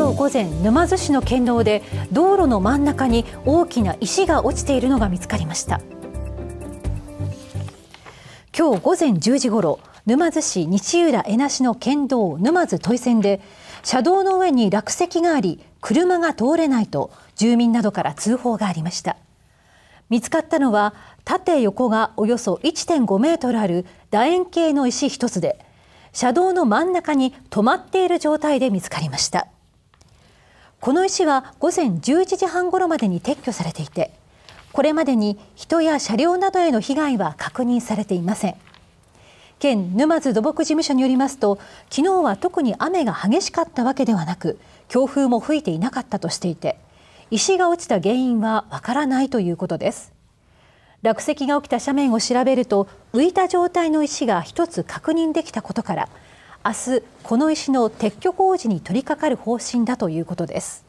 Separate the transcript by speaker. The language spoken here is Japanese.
Speaker 1: 今日午前沼津市の県道で道路の真ん中に大きな石が落ちているのが見つかりました今日午前10時ごろ沼津市西浦江那市の県道沼津都井線で車道の上に落石があり車が通れないと住民などから通報がありました見つかったのは縦横がおよそ1.5メートルある楕円形の石1つで車道の真ん中に止まっている状態で見つかりました。この石は午前11時半ごろまでに撤去されていてこれまでに人や車両などへの被害は確認されていません県沼津土木事務所によりますと昨日は特に雨が激しかったわけではなく強風も吹いていなかったとしていて石が落ちた原因はわからないということです落石が起きた斜面を調べると浮いた状態の石が1つ確認できたことから明日この石の撤去工事に取り掛かる方針だということです。